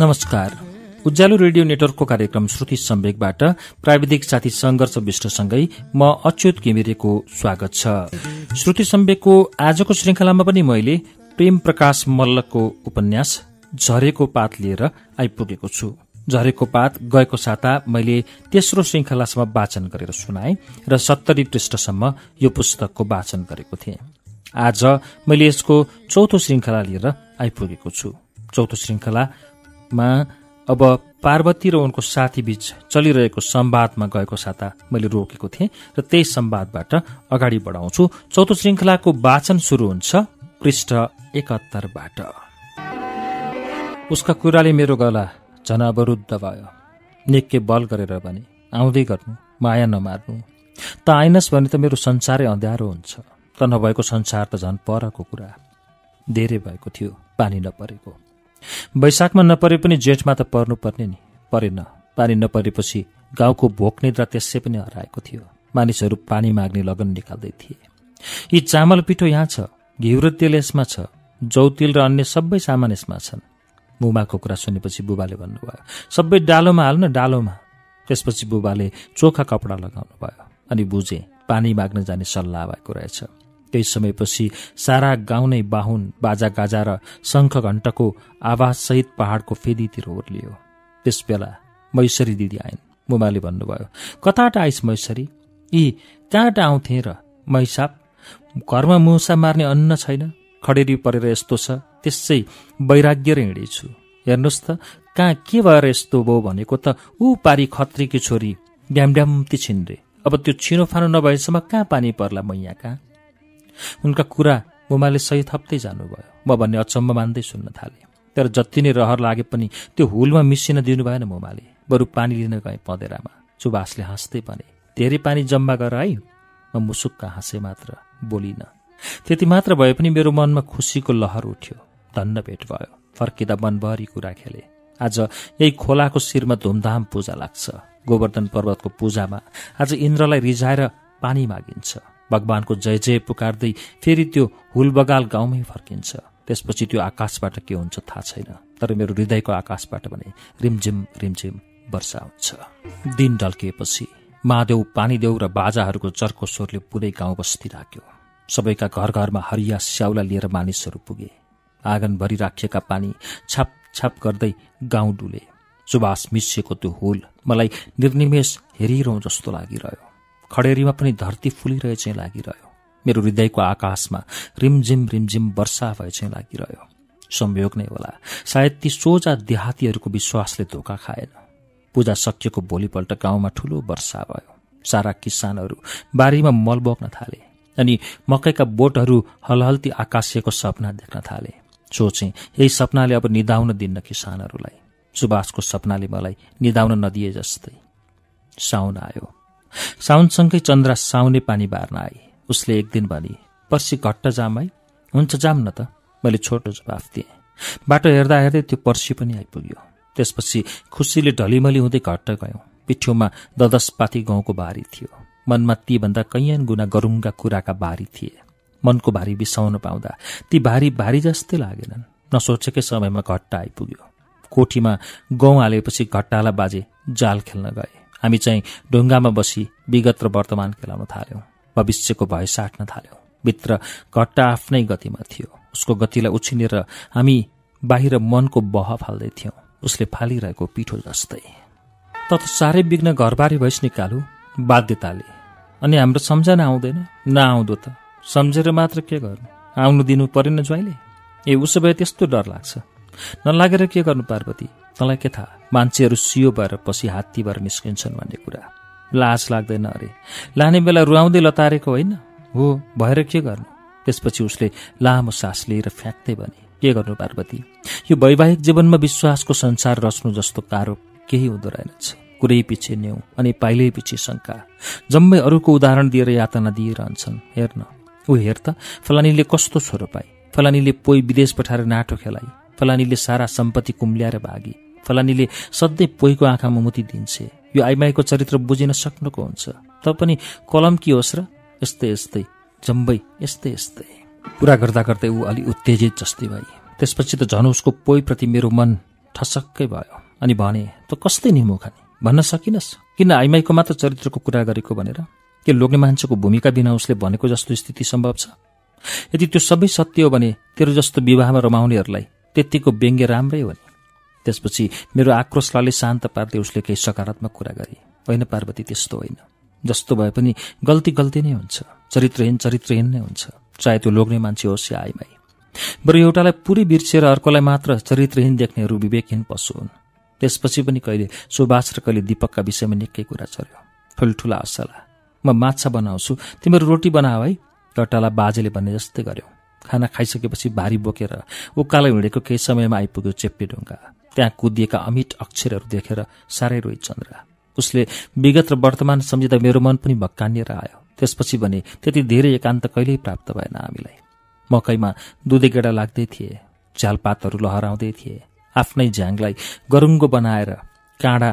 नमस्कार उज्यालो रेडियो नेटवर्कको कार्यक्रम श्रुति सम्वेकबाट प्राविधिक साथी संघर्ष विष्टसँगै म अच्युत घिमिरेको स्वागत छ श्रुति सम्वेकको आजको श्रृंखलामा पनि मैले प्रेम प्रकाश मल्लको उपन्यास झरेको पात लिएर आइपुगेको छु झरेको पात गएको साता मैले तेस्रो श्रृङ्खलासम्म वाचन गरेर सुनाएँ र सत्तरी पृष्ठसम्म यो पुस्तकको वाचन गरेको थिएँ आज मैले यसको चौथो श्रृङ्खला लिएर आइपुगेको छु चौथो श्रृङ्खला मा अब पार्वती र उनको साथीबीच चलिरहेको सम्वादमा गएको साता मैले रोकेको थिएँ र त्यही सम्वादबाट अगाडि बढाउँछु चौथो श्रृङ्खलाको वाचन सुरु हुन्छ पृष्ठ एकहत्तरबाट उसका कुराले मेरो गला झन अवरुद्ध भयो निकै बल गरेर भने आउँदै गर्नु माया नमार्नु त आइनस् भने त मेरो संसारै अँध्यारो हुन्छ त नभएको संसार त झन् परको कुरा धेरै भएको थियो पानी नपरेको वैशाखमा नपरे पनि जेठमा त पर्नुपर्ने नि परेन पानी नपरेपछि गाउँको भोक निद्रा त्यसै पनि हराएको थियो मानिसहरू पानी माग्ने लगन निकाल्दै थिए यी चामल पिठो यहाँ छ घिउ र तेल यसमा छ जौ तेल र अन्य सबै सामान यसमा छन् मुमाको कुरा सुनेपछि बुबाले भन्नुभयो सबै डालोमा हाल्नु डालोमा त्यसपछि बुबाले चोखा कपडा लगाउनु भयो अनि बुझे पानी माग्न जाने सल्लाह भएको रहेछ केही समयपछि सारा गाउँ नै बाहुन बाजागाजा र शङ्खघण्टको आवाजसहित पहाडको फेदीतिर ओर्लियो बेला मैसरी दिदी आइन् मुमाले भन्नुभयो कताबाट आइस मैसरी यी कहाँबाट आउँथे र मैसाप घरमा मुसा मार्ने अन्न छैन खडेरी परेर यस्तो छ त्यसै वैराग्य र हिँडेछु हेर्नुहोस् त कहाँ के भएर यस्तो भयो भनेको त ऊ पारी खत्रीकी छोरी ड्याम ड्यामड्याम्ती छिन्रे अब त्यो छिनोफानो नभएसम्म कहाँ पानी पर्ला म यहाँ कहाँ उनका कुरा बुमाले सही थप्दै जानुभयो म भन्ने अचम्म मान्दै सुन्न थालेँ तर जति नै रहर लागे पनि त्यो हुलमा मिसिन दिनु भएन मुमाले बरु पानी लिन गए पँधेरामा सुभाषले हाँस्दै भने धेरै पानी जम्मा गर है म मुसुक्क हाँसे मात्र बोलिन त्यति मात्र भए पनि मेरो मनमा खुसीको लहर उठ्यो धन्न भेट भयो फर्किँदा मनभरि कुरा खेले आज यही खोलाको शिरमा धुमधाम पूजा लाग्छ गोवर्धन पर्वतको पूजामा आज इन्द्रलाई रिझाएर पानी मागिन्छ भगवानको जय जय पुकार्दै फेरि त्यो हुलबगाल गाउँमै फर्किन्छ त्यसपछि त्यो आकाशबाट के हुन्छ थाहा छैन तर मेरो हृदयको आकाशबाट भने रिमझिम रिमझिम वर्षा हुन्छ दिन ढल्किएपछि महादेव पानीदेव र बाजाहरूको चर्को स्वरले पुरै गाउँ बस्ती राख्यो सबैका घर घरमा हरिया स्याउला लिएर मानिसहरू पुगे आँगनभरि राखिएका पानी छाप छाप गर्दै गाउँ डुले सुबास मिसिएको त्यो हुल मलाई निर्निमेष हेरिरहँ जस्तो लागिरह्यो खडेरीमा पनि धरती फुलिरहे चाहिँ लागिरह्यो मेरो हृदयको आकाशमा रिमझिम रिमझिम वर्षा भए चाहिँ लागिरह्यो संयोग नै होला सायद ती सोझा देहातीहरूको विश्वासले धोका खाएन पूजा सकिएको भोलिपल्ट गाउँमा ठूलो वर्षा भयो सारा किसानहरू बारीमा मल बोक्न थाले अनि मकैका बोटहरू हलहल्ती आकाशिएको सपना देख्न थाले सोचे यही सपनाले अब निधाउन दिन्न किसानहरूलाई सुभाषको सपनाले मलाई निधाउन नदिए जस्तै साउन आयो साउनसँगै चन्द्र साउने पानी बार्न आए उसले एक दिन भने पर्सि घट्ट जाम है हुन्छ जाम न त मैले छोटो जवाफ दिएँ बाटो हेर्दा हेर्दै त्यो पर्सि पनि आइपुग्यो त्यसपछि खुसीले ढलिमली हुँदै घट्ट गयौँ पिठ्यौमा ददसपाती गाउँको बारी थियो मनमा तीभन्दा कैयन गुना गरुङ्गा कुराका बारी थिए मनको भारी बिसाउन पाउँदा ती भारी भारी जस्तै लागेनन् नसोचेकै समयमा घट्टा आइपुग्यो कोठीमा गहुँ हालेपछि घट्टालाई बाजे जाल खेल्न गए हामी चाहिँ ढुङ्गामा बसी विगत र वर्तमान खेलाउन थाल्यौँ भविष्यको भय साट्न थाल्यौँ भित्र घट्टा आफ्नै गतिमा थियो उसको गतिलाई उछिनेर हामी बाहिर मनको बह फाल्दै थियौँ उसले फालिरहेको पिठो जस्तै त साह्रै बिग्न घरबारी भइस् निकालु बाध्यताले अनि हाम्रो सम्झना आउँदैन नआउँदो त सम्झेर मात्र के गर्नु आउनु दिनु परेन ज्वाइँले ए उसो भए त्यस्तो डर लाग्छ नलागेर के गर्नु पार्वती तँलाई के थाहा मान्छेहरू सियो भएर पछि हात्ती भएर निस्किन्छन् भन्ने कुरा लाज लाग्दैन अरे लाने बेला रुवाउँदै लतारेको होइन हो भएर के गर्नु त्यसपछि उसले लामो सास लिएर फ्याँक्दै भने के गर्नु पार्वती यो वैवाहिक जीवनमा विश्वासको संसार रच्नु जस्तो कारो केही हुँदो रहेनछ कुरै पछि न्यौ अनि पाइलै पछि शङ्का जम्मै अरूको उदाहरण दिएर यातना दिइरहन्छन् हेर्न ऊ हेर त फलानीले कस्तो छोरो पाए फलानीले पोइ विदेश पठाएर नाटो खेलाए फलानीले सारा सम्पत्ति कुम्ल्याएर भागे फलानीले सधैँ पोइको आँखामा मुति दिन्छे यो आइमाईको चरित्र बुझिन सक्नुको हुन्छ पनि कलम के होस् र यस्तै यस्तै जम्बै यस्तै यस्तै कुरा गर्दा गर्दै ऊ अलि उत्तेजित जस्तै भए त्यसपछि त झन् उसको पोइप्रति मेरो मन ठसक्कै भयो अनि भने त कस्तै निमुखाने भन्न सकिनस् किन आइमाईको मात्र चरित्रको कुरा गरेको भनेर के लोग्ने मान्छेको भूमिका बिना उसले भनेको जस्तो स्थिति सम्भव छ यदि त्यो सबै सत्य हो भने तेरो जस्तो विवाहमा रमाउनेहरूलाई त्यत्तिको व्यङ्ग्य राम्रै हो नि त्यसपछि मेरो आक्रोशलाई शान्त पार्दै उसले केही सकारात्मक कुरा गरे होइन पार्वती त्यस्तो होइन जस्तो भए पनि गल्ती गल्ती नै हुन्छ चरित्रहीन चरित्रहीन नै हुन्छ चाहे त्यो लोग्ने मान्छे होस् या आइमाई बरु एउटालाई पुरै बिर्सिएर अर्कोलाई मात्र चरित्रहीन देख्नेहरू विवेकहीन पशु हुन् त्यसपछि पनि कहिले सुभाष र कहिले दीपकका विषयमा निकै कुरा चल्यो ठुल्ठुला असला म माछा बनाउँछु तिमीहरू रोटी बनाऊ है एउटालाई बाजेले भन्ने जस्तै गर्यो खाना खाइसकेपछि भारी बोकेर उकालो हिँडेको केही समयमा आइपुग्यो चेप्पे ढुङ्गा त्यहाँ कुदिएका अमिट अक्षरहरू देखेर साह्रै रोहित चन्द्र उसले विगत र वर्तमान सम्झिँदा मेरो मन पनि भक्कानिएर आयो त्यसपछि भने त्यति धेरै एकान्त कहिल्यै प्राप्त भएन हामीलाई मकैमा दुधे गेडा लाग्दै थिए झ्यालपातहरू लहराउँदै थिए आफ्नै झ्याङलाई गरुङ्गो बनाएर काँडा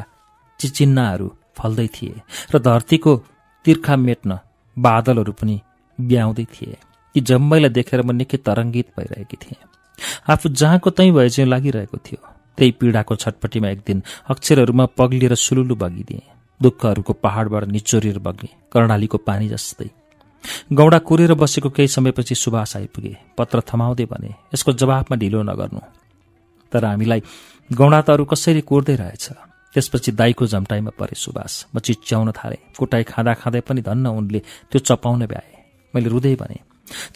चिचिन्नाहरू फल्दै थिए र धरतीको तिर्खा मेट्न बादलहरू पनि ब्याउँदै थिए यी जम्मैलाई देखेर म निकै तरङ्गित भइरहेकी थिएँ आफू जहाँको तैँ भए चाहिँ लागिरहेको थियो त्यही पीडाको छटपट्टिमा एक दिन अक्षरहरूमा पग्लिएर सुलुलु बगिदिए दुःखहरूको पहाडबाट निचोरिएर बगे कर्णालीको पानी जस्तै गौडा कुरेर बसेको केही समयपछि सुभाष आइपुगे पत्र थमाउँदै भने यसको जवाफमा ढिलो नगर्नु तर हामीलाई गौडा त अरू कसैले कुर्दै रहेछ त्यसपछि दाईको झम्टाइमा परे सुभाष म चिच्याउन थालेँ कुटाई खाँदा खाँदै पनि धन्न उनले त्यो चपाउन भ्याए मैले रुँदै भने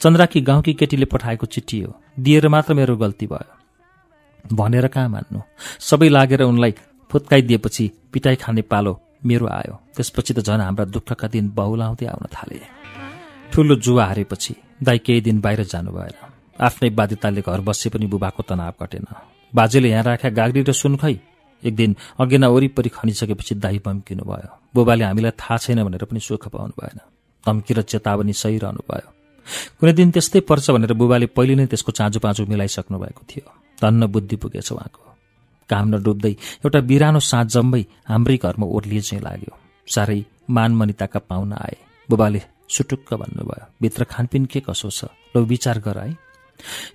चन्द्राकी गाउँकी केटीले पठाएको चिठी हो दिएर मात्र मेरो गल्ती भयो भनेर कहाँ मान्नु सबै लागेर उनलाई फुत्काइदिएपछि पिटाइ खाने पालो मेरो आयो त्यसपछि त झन् हाम्रा दुःखका दिन बहुलाउँदै आउन थाले ठुलो जुवा हारेपछि दाई केही दिन बाहिर जानु भएन आफ्नै बाध्यताले घर बसे पनि बुबाको तनाव कटेन बाजेले यहाँ राख्या गाग्री र सुन खै एक दिन अघिना वरिपरि खनिसकेपछि दाई बम्किनु भयो बुबाले हामीलाई थाहा छैन भनेर पनि सुख पाउनु भएन तम्की र चेतावनी सही रहनु भयो कुनै दिन त्यस्तै पर्छ भनेर बुबाले पहिले नै त्यसको चाँजो पाँजो मिलाइसक्नु भएको थियो धन्न बुद्धि पुगेछ उहाँको काम नडुब्दै एउटा बिरानो साँझ जम्मै हाम्रै घरमा ओर्लिए चाहिँ लाग्यो साह्रै मानमनिताका पाहुना आए बुबाले सुटुक्क भन्नुभयो भित्र खानपिन के कसो छ लौ विचार गर है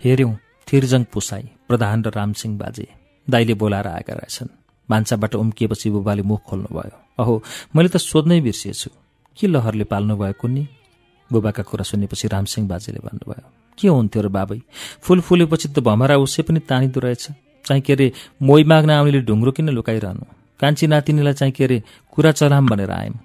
हेऱ्यौँ थिरजङ पुसाई प्रधान र रामसिंह बाजे दाइले बोलाएर आएका रहेछन् भान्साबाट उम्किएपछि बुबाले मुख खोल्नुभयो अहो मैले त सोध्नै बिर्सिएछु के लहरले पाल्नुभयो कुन्नी बुबाका कुरा सुनेपछि रामसिंह बाजेले भन्नुभयो के हुन्थ्यो र बाबै फुल फुलेपछि त भमरा उसै पनि तानिँदो रहेछ चाहिँ के अरे मोही माग्न आउनेले ढुङ्ग्रो किन लुकाइरहनु कान्छी नातिनीलाई चाहिँ के अरे कुरा चलाम भनेर आयौँ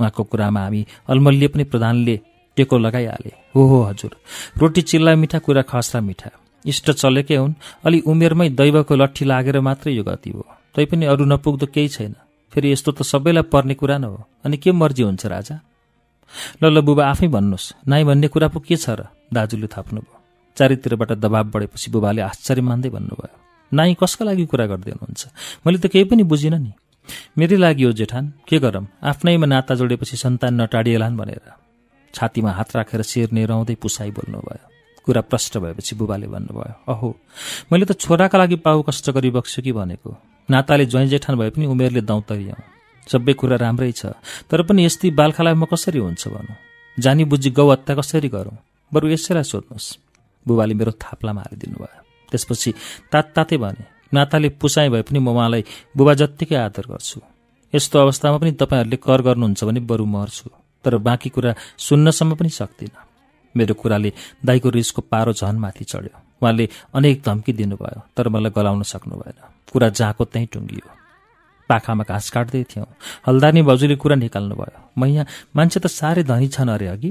उहाँको कुरामा हामी अलमल्य पनि प्रधानले टेको लगाइहाले हो हो हजुर रोटी चिल्ला मिठा कुरा खस्ला मिठा इष्ट चलेकै हुन् अलि उमेरमै दैवको लट्ठी लागेर मात्रै यो गति हो तैपनि अरू नपुग्दो केही छैन फेरि यस्तो त सबैलाई पर्ने कुरा न हो अनि के मर्जी हुन्छ राजा ल ल बुबा आफै भन्नुहोस् नाइ भन्ने कुरा पो के छ र दाजुले थाप्नुभयो चारैतिरबाट दबाब बढेपछि बुबाले आश्चर्य मान्दै भन्नुभयो नाइ कसको लागि कुरा गर्दै हुनुहुन्छ मैले त केही पनि बुझिनँ नि मेरै लागि हो जेठान के गरौँ आफ्नैमा नाता जोडेपछि सन्तान नटाडिएलान् भनेर छातीमा हात राखेर सेर्ने रहँदै पुसाई बोल्नुभयो कुरा प्रष्ट भएपछि बुबाले भन्नुभयो अहो मैले त छोराका लागि पाउ कष्ट गरी कि भनेको नाताले ज्वाइँ जेठान भए पनि उमेरले दाउतरी आउँ सबै कुरा राम्रै छ तर पनि यस्तै बालखालाई म कसरी हुन्छ भनौँ जानी बुझी गौ हत्या कसरी गरौँ बरु यसैलाई सोध्नुहोस् बुबाले मेरो थाप्लामा हालिदिनु भयो त्यसपछि तात तातै भने नाताले पुसाएँ भए पनि म उहाँलाई बुबा जत्तिकै आदर गर्छु यस्तो अवस्थामा पनि तपाईँहरूले कर गर्नुहुन्छ भने बरु मर्छु तर बाँकी कुरा सुन्नसम्म पनि सक्दिनँ मेरो कुराले दाईको रिसको पारो झनमाथि चढ्यो उहाँले अनेक धम्की दिनुभयो तर मलाई गलाउन सक्नु भएन कुरा जहाँको त्यहीँ टुङ्गियो पाखामा घाँस काट्दै थियौँ हल्दानी भाउजूले कुरा निकाल्नुभयो म यहाँ मान्छे त साह्रै धनी छन् अरे अघि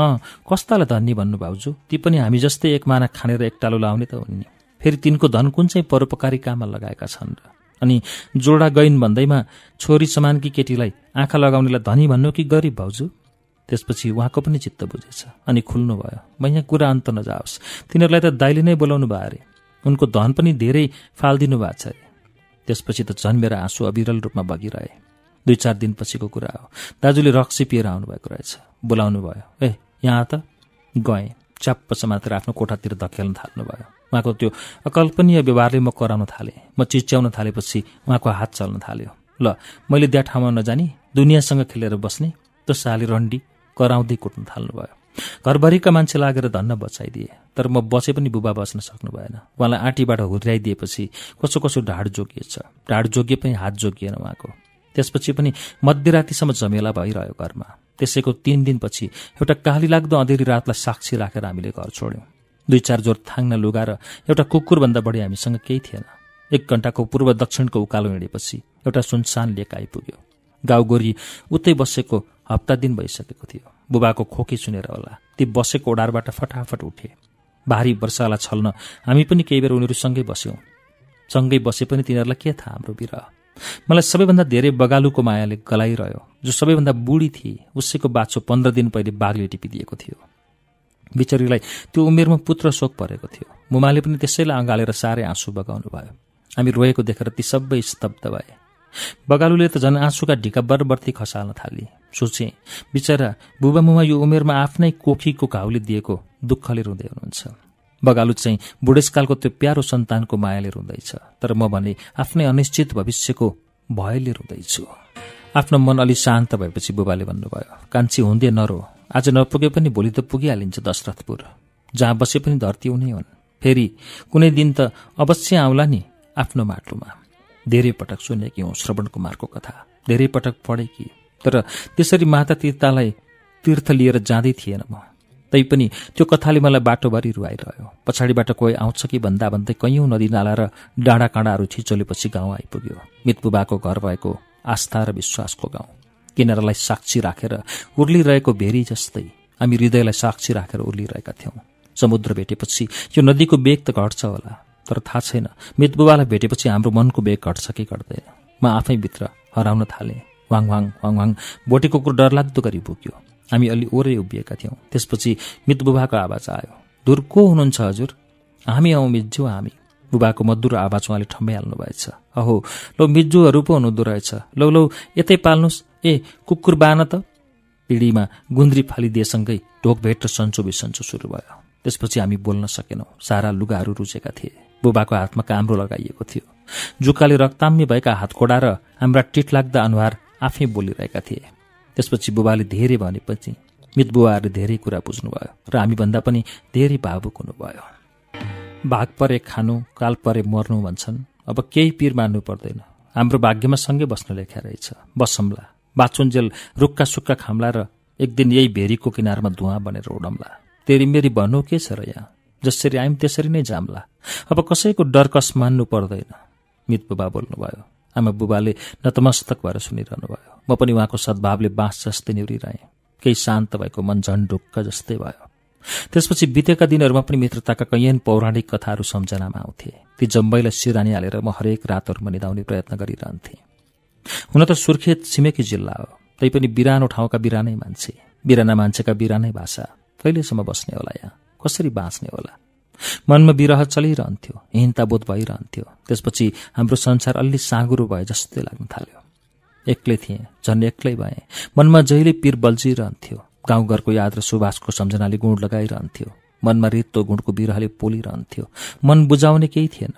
अँ कस्तालाई धनी भन्नु भाउजू ती पनि हामी जस्तै एक माना खानेर एकटालो लाउने त हुन् नि फेरि तिनको धन कुन चाहिँ परोपकारी काममा लगाएका छन् र अनि जोडा गइन् भन्दैमा छोरी समानकी केटीलाई आँखा लगाउनेलाई धनी भन्नु कि गरिब भाउजू त्यसपछि उहाँको पनि चित्त बुझेछ अनि भयो म यहाँ कुरा अन्त नजाओस् तिनीहरूलाई त दाइले नै बोलाउनु भयो अरे उनको धन पनि धेरै फालिदिनु भएको छ अरे त्यसपछि त झन् मेरो आँसु अविरल रूपमा बगिरहे दुई चार दिनपछिको कुरा हो दाजुले रक्सी पिएर आउनुभएको रहेछ बोलाउनु भयो ए यहाँ त गएँ च्याप्प समातेर आफ्नो कोठातिर धकेल्न थाल्नुभयो उहाँको त्यो अकल्पनीय व्यवहारले म कराउन थालेँ म चिच्याउन थालेपछि उहाँको हात चल्न थाल्यो ल मैले त्यहाँ ठाउँमा नजानी दुनियाँसँग खेलेर बस्ने त्यो साली रन्डी कराउँदै कुट्न थाल्नुभयो घरभरिका मान्छे लागेर धन्न बचाइदिए तर म बसे पनि बुबा बस्न सक्नु भएन उहाँलाई आँटीबाट हुर्याइदिएपछि कसो कसो ढाड जोगिएछ ढाड जोगिए पनि हात जोगिएन उहाँको त्यसपछि पनि मध्यरातिसम्म झमेला भइरह्यो घरमा त्यसैको तिन दिनपछि एउटा काली लाग्दो अँधेरी रातलाई साक्षी राखेर हामीले घर छोड्यौँ दुई चार जोर थाङ्न लुगा र एउटा कुकुरभन्दा बढी हामीसँग केही थिएन एक घन्टाको पूर्व दक्षिणको उकालो हिँडेपछि एउटा सुनसान लेक आइपुग्यो गाउँ उतै बसेको हप्ता दिन भइसकेको थियो बुबाको खोकी सुनेर होला ती बसेको ओडारबाट फटाफट उठे भारी वर्षालाई छल्न हामी पनि केही बेर उनीहरूसँगै बस्यौँ सँगै बसे पनि तिनीहरूलाई के थाहा हाम्रो विरह मलाई सबैभन्दा धेरै बगालुको मायाले गलाइरह्यो जो सबैभन्दा बुढी थिए उसैको बाछो पन्ध्र दिन पहिले बाघले टिपिदिएको थियो बिचरीलाई त्यो उमेरमा पुत्र शोक परेको थियो मुमाले पनि त्यसैलाई अँगालेर साह्रै आँसु बगाउनु भयो हामी रोएको देखेर ती सबै स्तब्ध भए बगालुले त झन् आँसुका ढिका बरबर्ती खसाल्न थाले सोचे बिचरा बुबा मुमा यो उमेरमा आफ्नै कोखीको घाउले दिएको दुःखले रुँदै हुनुहुन्छ बगालु चाहिँ बुढेसकालको त्यो प्यारो सन्तानको मायाले रुँदैछ तर म भने आफ्नै अनिश्चित भविष्यको भयले रुँदैछु आफ्नो मन अलि शान्त भएपछि बुबाले भन्नुभयो कान्छी हुँदै नरो आज नपुगे पनि भोलि त पुगिहालिन्छ दशरथपुर जहाँ बसे पनि धरती हुने हुन् फेरि कुनै दिन त अवश्य आउला नि आफ्नो माटोमा धेरै पटक सुनेकी हौँ श्रवण कुमारको कथा धेरै पटक पढेकी तर त्यसरी माता तीर्थलाई तीर्थ लिएर जाँदै थिएन म तैपनि त्यो कथाले मलाई बाटोभरि रुवाइरह्यो पछाडिबाट कोही आउँछ कि भन्दा भन्दै कैयौँ नदीनाला र डाँडा काँडाहरू छिचोलेपछि गाउँ आइपुग्यो मितबुबाको घर भएको आस्था र विश्वासको गाउँ किनारालाई साक्षी राखेर उर्लिरहेको भेरी जस्तै हामी हृदयलाई साक्षी राखेर उर्लिरहेका थियौँ समुद्र भेटेपछि यो नदीको वेग त घट्छ होला तर थाहा छैन मितबुबालाई भेटेपछि हाम्रो मनको बेग घट्छ कि घट्दैन म आफैभित्र हराउन थालेँ वाङ वाङ वाङ वाङ बोटेको कुकुर डरलाग्दो गरी बोक्यो हामी अलि ओरै उभिएका थियौँ त्यसपछि मितबुबाको आवाज आयो दुर को हुनुहुन्छ हजुर हामी आउँ मिज्जु हामी बुबाको मधुर आवाज उहाँले ठम्बाइहाल्नु भएछ अहो लौ मिज्जुहरू पो हुनुहुँदो रहेछ लौ लौ यतै पाल्नुहोस् ए कुकुर बान त पिँढीमा गुन्द्री फालिदिएसँगै भेट र सन्चो बिसन्चो सुरु भयो त्यसपछि हामी बोल्न सकेनौँ सारा लुगाहरू रुचेका थिए बुबाको हातमा काम्रो लगाइएको थियो जुकाले रक्ताम्य भएका हातखोडा र हाम्रा टिट लाग्दा अनुहार आफै बोलिरहेका थिए त्यसपछि बुबाले धेरै भनेपछि बुबाहरूले धेरै कुरा बुझ्नुभयो र हामीभन्दा पनि धेरै भावुक हुनुभयो भाग परे खानु काल परे मर्नु भन्छन् अब केही पिर मान्नु पर्दैन हाम्रो भाग्यमा सँगै बस्न लेखा रहेछ बसम्ला बाचुन्जेल रुक्का सुक्का खाम्ला र एक दिन यही भेरीको किनारमा धुवा बनेर उडम्ला तेरी मेरी भन्नु के छ र यहाँ जसरी आयौँ त्यसरी नै जाम्ला अब कसैको डरकस मान्नु पर्दैन मित बुबा बोल्नुभयो आमा बुबाले नतमस्तक भएर सुनिरहनु भयो म पनि उहाँको सद्भावले बाँस जस्तै निहुरिरहेँ केही शान्त भएको मन झन्डुक्क जस्तै भयो त्यसपछि बितेका दिनहरूमा पनि मित्रताका कैयन पौराणिक कथाहरू सम्झनामा आउँथे ती जम्बईलाई सिरानी हालेर म हरेक रातहरूमा निधाउने प्रयत्न गरिरहन्थेँ हुन त सुर्खेत छिमेकी जिल्ला हो तैपनि बिरानो ठाउँका बिरानै मान्छे बिराना मान्छेका बिरानै भाषा कहिलेसम्म बस्ने होला यहाँ कसरी बाँच्ने होला मनमा विरह चलिरहन्थ्यो हिंताबोध भइरहन्थ्यो त्यसपछि हाम्रो संसार अलि साँगुरो भए जस्तै लाग्न थाल्यो एक्लै थिएँ झन् एक्लै भएँ मनमा जहिले पिर बल्झिरहन्थ्यो गाउँघरको याद र सुभाषको सम्झनाले गुण लगाइरहन्थ्यो मनमा रित्तो गुणको बिरहले पोलिरहन्थ्यो मन बुझाउने केही थिएन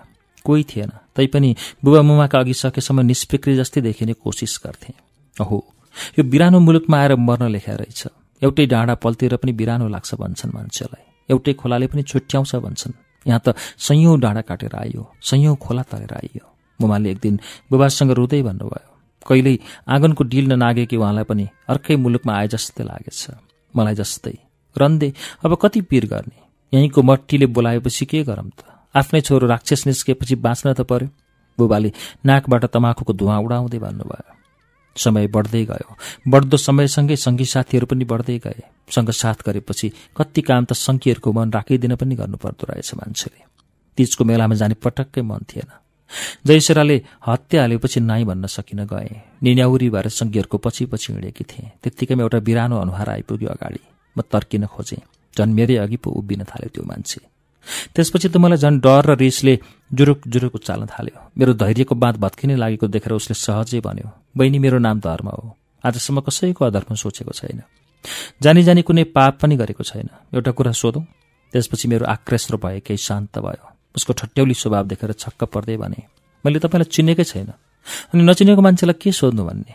कोही थिएन तैपनि बुबा मुमाका अघि सकेसम्म निष्पिक्री जस्तै देखिने कोसिस गर्थे अहो यो बिरानो मुलुकमा आएर मर्न लेखा रहेछ एउटै डाँडा पल्तिर पनि बिरानो लाग्छ भन्छन् मान्छेलाई एउटै खोलाले पनि छुट्याउँछ भन्छन् यहाँ त सयौँ डाँडा काटेर आइयो सयौँ खोला तरेर आइयो मुमाले एक दिन बुबासँग रुँदै भन्नुभयो कहिल्यै आँगनको डिल ननागेकी उहाँलाई पनि अर्कै मुलुकमा आए जस्तै लागेछ मलाई जस्तै रन्दे अब कति पिर गर्ने यहीँको मट्टीले बोलाएपछि के गरौँ त आफ्नै छोरो राक्षस निस्केपछि बाँच्न त पर्यो बुबाले नाकबाट तमाखुको धुवा उडाउँदै भन्नुभयो समय बढ्दै गयो बढ्दो समयसँगै सङ्घी साथीहरू पनि बढ्दै गए सँग साथ गरेपछि कति काम त सङ्घीहरूको मन राखिदिन पनि गर्नुपर्दो रहेछ मान्छेले तिजको मेलामा जाने पटक्कै मन थिएन जयसेराले हत्या हालेपछि नाइ भन्न सकिन गए निन्याउरी भएर सङ्घीहरूको पछि पछि हिँडेकी थिएँ त्यत्तिकैमा एउटा बिरानो अनुहार आइपुग्यो अगाडि म तर्किन खोजेँ झन् मेरै अघि पो उभिन थाल्यो त्यो मान्छे त्यसपछि त मलाई झन् डर र रिसले जुरुक जुरुक उचाल्न थाल्यो मेरो धैर्यको बाँध भत्किने लागेको देखेर उसले सहजै भन्यो बहिनी मेरो नाम धर्म हो आजसम्म कसैको अधर्म सोचेको छैन जानी जानी कुनै पाप पनि गरेको छैन एउटा कुरा सोधौँ त्यसपछि मेरो आक्रेश्र भए केही शान्त भयो उसको ठट्यौली स्वभाव देखेर छक्क पर्दै भने मैले तपाईँलाई चिनेकै छैन अनि नचिनेको मान्छेलाई के सोध्नु भन्ने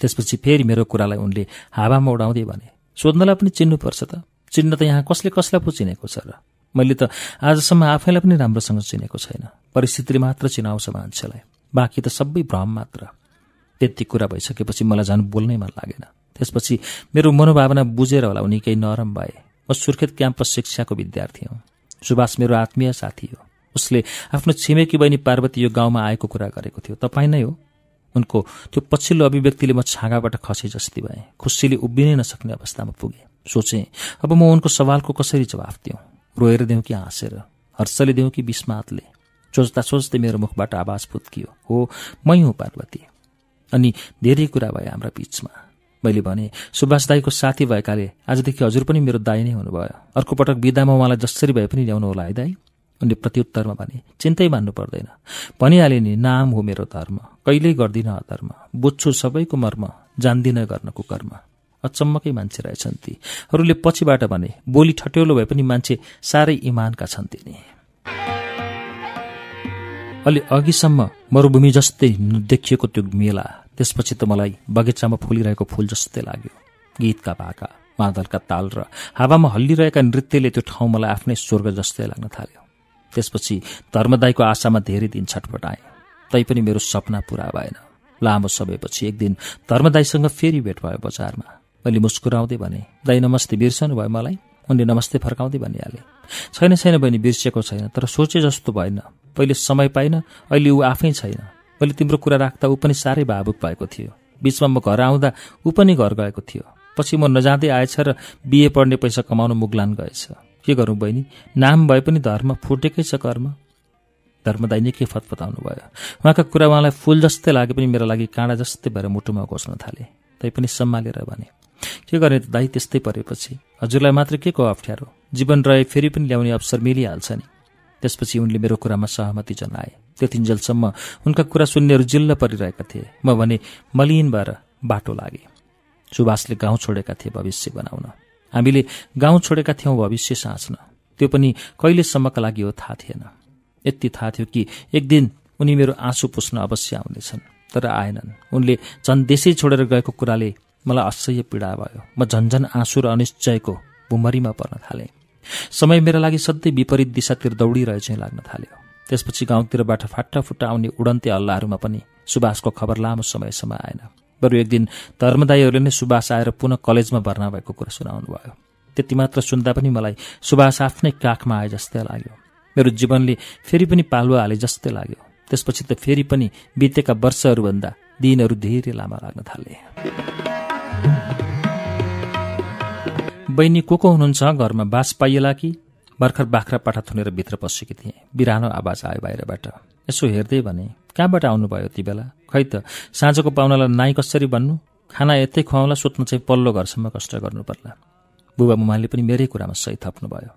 त्यसपछि फेरि मेरो कुरालाई उनले हावामा उडाउँदै भने सोध्नलाई पनि चिन्नुपर्छ त चिन्न त यहाँ कसले कसलाई पो चिनेको छ र मैले त आजसम्म आफैलाई पनि राम्रोसँग चिनेको छैन परिस्थिति मात्र चिनाउँछ मान्छेलाई बाँकी त सबै भ्रम मात्र त्यति कुरा भइसकेपछि मलाई झन् बोल्नै मन लागेन त्यसपछि मेरो मनोभावना बुझेर होला उनी केही नरम भए म सुर्खेत क्याम्पस शिक्षाको विद्यार्थी हुँ सुभाष मेरो आत्मीय साथी हो उसले आफ्नो छिमेकी बहिनी पार्वती यो गाउँमा आएको कुरा गरेको थियो तपाईँ नै हो उनको त्यो पछिल्लो अभिव्यक्तिले म छाँगाबाट खसे जस्ती भएँ खुसीले उभिनै नसक्ने अवस्थामा पुगेँ सोचेँ अब म उनको सवालको कसरी जवाफ दिउँ रोएर देऊ कि हाँसेर हर्षले देऊ कि विस्मातले सोच्दा सोच्दै मेरो मुखबाट आवाज फुत्कियो हो मै हो पार्वती अनि धेरै कुरा भयो हाम्रा बिचमा मैले भने सुभाष दाईको साथी भएकाले आजदेखि हजुर पनि मेरो दाई नै हुनुभयो अर्को पटक बिदामा उहाँलाई जसरी भए पनि ल्याउनु होला है दाई उनले प्रत्युत्तरमा भने चिन्तै मान्नु पर्दैन भनिहाले नि नाम हो मेरो धर्म कहिल्यै गर्दिनँ अधर्म बुझ्छु सबैको मर्म जान्दिनँ गर्नको कर्म अचम्मकै मान्छे रहेछन् ती पछिबाट भने बोली ठट्यौलो भए पनि मान्छे साह्रै इमानका छन् तिनी अलि अघिसम्म मरूभूमि जस्तै देखिएको त्यो मेला त्यसपछि त मलाई बगैँचामा फुलिरहेको फुल जस्तै लाग्यो गीतका भाका मादलका ताल र हावामा हल्लिरहेका नृत्यले त्यो ठाउँ मलाई आफ्नै स्वर्ग जस्तै लाग्न थाल्यो त्यसपछि धर्मदाईको आशामा धेरै दिन छटपटाएँ तैपनि मेरो सपना पुरा भएन लामो समयपछि एक दिन धर्मदाईसँग फेरि भेट भयो बजारमा मैले मुस्कुराउँदै भने दाई नमस्ते बिर्सनु भयो मलाई उनले नमस्ते फर्काउँदै भनिहाले छैन छैन बहिनी बिर्सिएको छैन तर सोचे जस्तो भएन पहिले समय पाइन अहिले ऊ आफै छैन मैले तिम्रो कुरा राख्दा ऊ पनि साह्रै भावुक भएको थियो बिचमा म घर आउँदा ऊ पनि घर गएको थियो पछि म नजाँदै आएछ र बिए पढ्ने पैसा कमाउन मुग्लान गएछ के गरौँ बहिनी नाम भए पनि धर्म फुटेकै छ कर्म धर्मदाय निकै फतफताउनु भयो उहाँका कुरा उहाँलाई फुल जस्तै लागे पनि मेरा लागि काँडा जस्तै भएर मुटुमा घोस्न थाले पनि सम्हालेर भने के गर्ने त दाई त्यस्तै परेपछि हजुरलाई मात्र के को अप्ठ्यारो जीवन रहे फेरि पनि ल्याउने अवसर मिलिहाल्छ नि त्यसपछि उनले मेरो कुरामा सहमति जनाए त्यो तिनजेलसम्म उनका कुरा सुन्नेहरू जिल्ल परिरहेका थिए म भने मलिन भएर बाटो लागे सुभाषले गाउँ छोडेका थिए भविष्य बनाउन हामीले गाउँ छोडेका थियौँ भविष्य साँच्न त्यो पनि कहिलेसम्मका लागि हो थाहा थिएन यति थाहा थियो कि एक दिन उनी मेरो आँसु पुस्न अवश्य आउनेछन् तर आएनन् उनले झन् देशै छोडेर गएको कुराले मलाई असह्य पीडा भयो म झन्झन आँसु र अनिश्चयको भुमरीमा पर्न थालेँ समय मेरा लागि सधैँ विपरीत दिशातिर दौडिरहे चाहिँ लाग्न थाल्यो त्यसपछि गाउँतिरबाट फाटाफुट्टा आउने उडन्ते हल्लाहरूमा पनि सुभाषको खबर लामो समयसम्म आएन बरु एक दिन धर्मदायीहरूले नै सुभाष आएर पुनः कलेजमा भर्ना भएको कुरा सुनाउनु भयो त्यति मात्र सुन्दा पनि मलाई सुभाष आफ्नै काखमा आए जस्तै लाग्यो मेरो जीवनले फेरि पनि पालुवा हाले जस्तै लाग्यो त्यसपछि त फेरि पनि बितेका वर्षहरूभन्दा दिनहरू धेरै लामा लाग्न थाले बहिनी को को हुनुहुन्छ घरमा बास पाइएला कि भर्खर बाख्रा पाठा थुनेर भित्र पसेकी थिएँ बिरानो आवाज आयो बाहिरबाट यसो हेर्दै भने कहाँबाट आउनुभयो ती बेला खै त साँझको पाहुनालाई नाइ कसरी भन्नु खाना यतै खुवाउँला सुत्नु चाहिँ पल्लो घरसम्म कष्ट गर्नु पर्ला बुबा मुमाले पनि मेरै कुरामा सही थप्नुभयो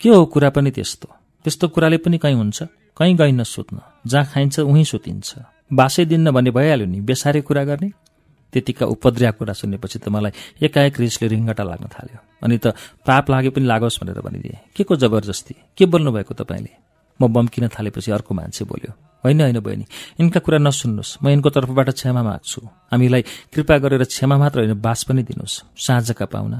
के हो कुरा पनि त्यस्तो त्यस्तो कुराले पनि कहीँ हुन्छ कहीँ गई नसुत्न जहाँ खाइन्छ उहीँ सुतिन्छ बासै दिन्न भने भइहाल्यो नि बेसारे कुरा गर्ने त्यतिका उपद्रिया कुरा सुनेपछि त मलाई एकाएक रिसले रिङ्गटा लाग्न थाल्यो अनि त पाप लागे पनि लागोस् भनेर भनिदिएँ के को जबरजस्ती के बोल्नुभएको तपाईँले म बम्किन थालेपछि अर्को मान्छे बोल्यो होइन होइन बहिनी यिनका कुरा नसुन्नुहोस् म यिनको तर्फबाट क्षमा माग्छु हामीलाई कृपा गरेर क्षमा मात्र होइन बास पनि दिनुहोस् साँझका पाहुना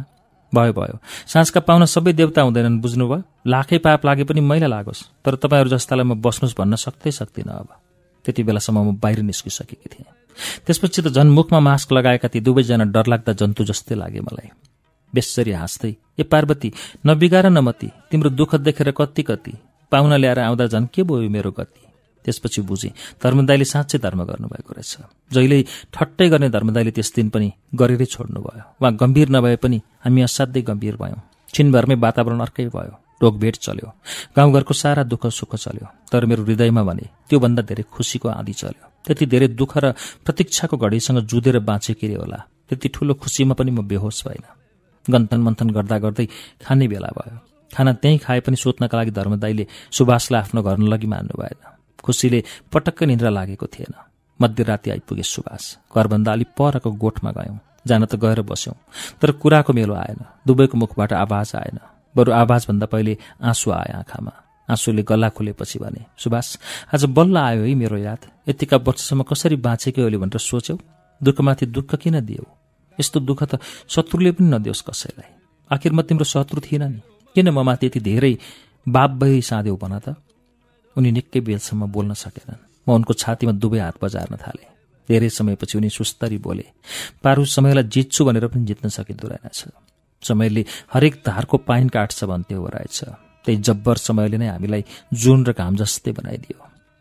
भयो भयो साँझका पाहुना सबै देवता हुँदैनन् बुझ्नुभयो लाखै पाप लागे पनि मैला लागोस् तर तपाईँहरू जस्तालाई म बस्नुहोस् भन्न सक्दै सक्दिनँ अब त्यति बेलासम्म म बाहिर निस्किसकेकी थिएँ त्यसपछि त झन् मुखमा मास्क लगाएका ती दुवैजना डरलाग्दा जन्तु जस्तै लागे मलाई बेसरी हाँस्दै ए पार्वती नबिगार नमती तिम्रो दुःख देखेर कति कति पाहुना ल्याएर आउँदा झन् के भयो मेरो गति त्यसपछि बुझे धर्मदाईले साँच्चै धर्म गर्नुभएको रहेछ जहिले ठट्टै गर्ने धर्मदाईले त्यस दिन पनि गरेरै छोड्नुभयो वा गम्भीर नभए पनि हामी असाध्यै गम्भीर भयौँ छिनभरमै वातावरण अर्कै भयो टोकभेट चल्यो गाउँघरको सारा दुःख सुख चल्यो तर मेरो हृदयमा भने त्योभन्दा धेरै खुसीको आँधी चल्यो त्यति धेरै दुःख र प्रतीक्षाको घडीसँग जुधेर बाँचेकी रे होला त्यति ठुलो खुसीमा पनि म बेहोस भएन गन्थन मन्थन गर्दा गर्दै खाने बेला भयो खाना त्यहीँ खाए पनि सोध्नका लागि धर्मदाईले सुभाषलाई आफ्नो घर नलगी मान्नु भएन खुसीले पटक्क निद्रा लागेको थिएन मध्यराति आइपुगे सुभाष घरभन्दा अलिक परको गोठमा गयौँ जान त गएर बस्यौँ तर कुराको मेलो आएन दुवैको मुखबाट आवाज आएन बरु आवाजभन्दा पहिले आँसु आए आँखामा आँसुले गल्ला खुलेपछि भने सुभाष आज बल्ल आयो है मेरो याद यतिका वर्षसम्म कसरी बाँचेकै अहिले भनेर सोच्यौ दुःखमाथि दुःख किन दियौ यस्तो दुःख त शत्रुले पनि नदियोस् कसैलाई आखिर म तिम्रो शत्रु थिएन नि किन ममाथि यति धेरै बाप भई साँध्यौ भन त उनी निकै बेलसम्म बोल्न सकेनन् म उनको छातीमा दुवै हात बजार्न थालेँ धेरै समयपछि उनी सुस्तरी बोले पारु समयलाई जित्छु भनेर पनि जित्न सकिँदो रहेनछ समयले हरेक धारको पाइन काट्छ भन्थे हो रहेछ त्यही जब्बर समयले नै हामीलाई जुन र घाम जस्तै बनाइदियो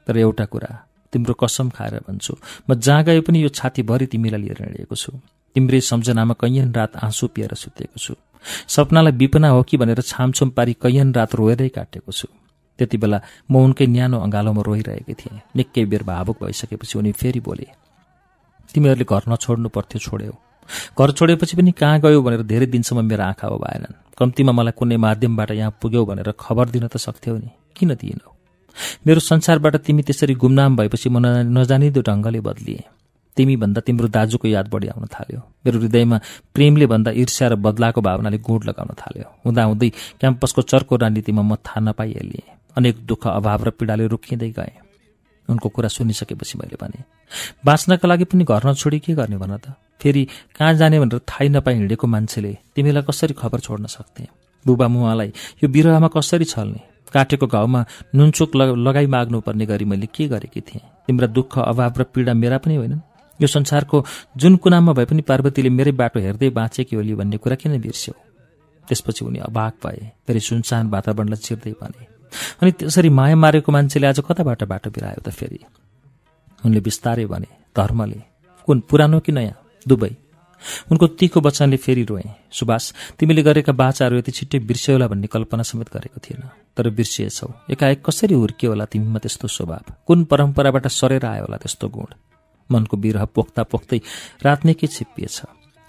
तर एउटा कुरा तिम्रो कसम खाएर भन्छु म जहाँ गए पनि यो छातीभरि तिमीलाई लिएर हिँडेको छु तिम्रै सम्झनामा कैयन रात आँसु पिएर सुतेको छु सपनालाई विपना हो कि भनेर छामछुम पारी कैयन रात रोएरै काटेको छु त्यति बेला म उनकै न्यानो अँगालोमा रोइरहेकी थिएँ निकै बेर भावुक भइसकेपछि उनी फेरि बोले तिमीहरूले घर नछोड्नु पर्थ्यो छोड्यौ घर छोडेपछि पनि कहाँ गयो भनेर धेरै दिनसम्म मेरो आँखा भएनन् कम्तीमा मलाई कुनै माध्यमबाट यहाँ पुग्यौ भनेर खबर दिन त सक्थ्यौ नि किन दिएनौ मेरो संसारबाट तिमी त्यसरी गुमनाम भएपछि म नजानिदो ढङ्गले बदलिए तिमीभन्दा तिम्रो दाजुको याद बढी आउन थाल्यो मेरो हृदयमा प्रेमले भन्दा ईर्ष्या र बदलाको भावनाले गोड लगाउन थाल्यो हुँदाहुँदै क्याम्पसको चर्को राजनीतिमा म थाहा नपाइहालिएँ अनेक दुःख अभाव र पीडाले रोकिँदै गए उनको कुरा सुनिसकेपछि मैले भने बाँच्नका लागि पनि घर नछोडी के गर्ने भन त फेरि कहाँ जाने भनेर थाहै नपाई हिँडेको मान्छेले तिमीलाई कसरी खबर छोड्न सक्थे बुबा मुआलाई यो बिरुवामा कसरी छल्ने काटेको घाउमा नुनचोक लग लगाई माग्नुपर्ने गरी मैले के गरेकी थिएँ तिम्रो दुःख अभाव र पीडा मेरा पनि होइनन् यो संसारको जुन कुनामा भए पनि पार्वतीले मेरै बाटो हेर्दै बाँचेकी होली भन्ने कुरा किन बिर्स्यौ त्यसपछि उनी अभाग भए फेरि सुनसान वातावरणलाई चिर्दै भने अनि त्यसरी माया मारेको मान्छेले आज कताबाट बाटो बिरायो त फेरि उनले बिस्तारै भने धर्मले कुन पुरानो कि नयाँ दुवै उनको तिखो वचनले फेरि रोए सुभाष तिमीले गरेका बाचाहरू यति छिट्टै होला भन्ने कल्पना समेत गरेको थिएन तर बिर्सिएछौ एकाएक कसरी हुर्कियो होला तिमीमा त्यस्तो स्वभाव कुन परम्पराबाट सरेर आयो होला त्यस्तो गुण मनको विरह पोख्दा पोख्दै रात नै के छिप्पिएछ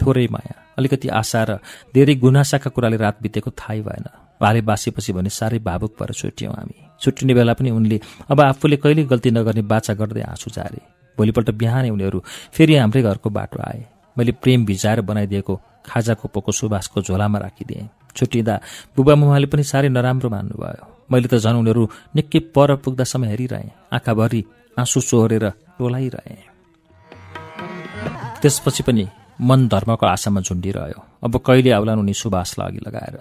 थोरै माया अलिकति आशा र धेरै गुनासाका कुराले रात बितेको थाहै भएन भारे बासेपछि भने साह्रै भावुक भएर छुट्यौँ हामी छुट्टिने बेला पनि उनले अब आफूले कहिले गल्ती नगर्ने बाचा गर्दै आँसु झारे भोलिपल्ट बिहानै उनीहरू फेरि हाम्रै घरको बाटो आए मैले प्रेम भिजाएर बनाइदिएको खाजाको पोको सुभाषको झोलामा राखिदिएँ छुट्टिँदा बुबा मुमाले पनि साह्रै नराम्रो मान्नुभयो मैले त झन् उनीहरू निकै पर पुग्दासम्म हेरिरहेँ आँखाभरि आँसु सोहोरेर टोलाइरहे त्यसपछि पनि मन धर्मको आशामा झुन्डिरह्यो अब कहिले आउलान् उनी सुभाषलाई अघि लगाएर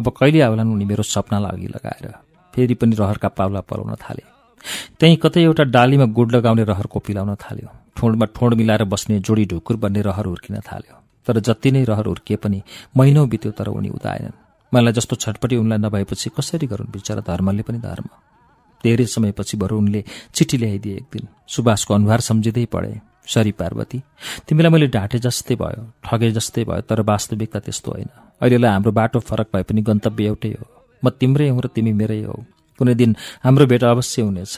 अब कहिले आउलान् उनी मेरो सपनालाई अघि लगाएर फेरि पनि रहरका पाउला पलाउन थाले त्यहीँ कतै एउटा डालीमा गुड लगाउने रहरको पिलाउन थाल्यो ठोँडमा ठोँड मिलाएर बस्ने जोडी ढुकुर बन्ने रहर हुर्किन थाल्यो तर जति नै रहर हुर्किए पनि महिनौ बित्यो तर उनी उदाएनन् मलाई जस्तो छटपटी उनलाई नभएपछि कसरी गरून् बिचरा धर्मले पनि धर्म धेरै समयपछि बरु उनले चिठी ल्याइदिए एक दिन सुभाषको अनुहार सम्झिँदै पढे सरी पार्वती तिमीलाई मैले ढाँटे जस्तै भयो ठगे जस्तै भयो तर वास्तविकता त्यस्तो होइन अहिलेलाई हाम्रो बाटो फरक भए पनि गन्तव्य एउटै हो म तिम्रै हौ र तिमी मेरै हौ कुनै दिन हाम्रो भेट अवश्य हुनेछ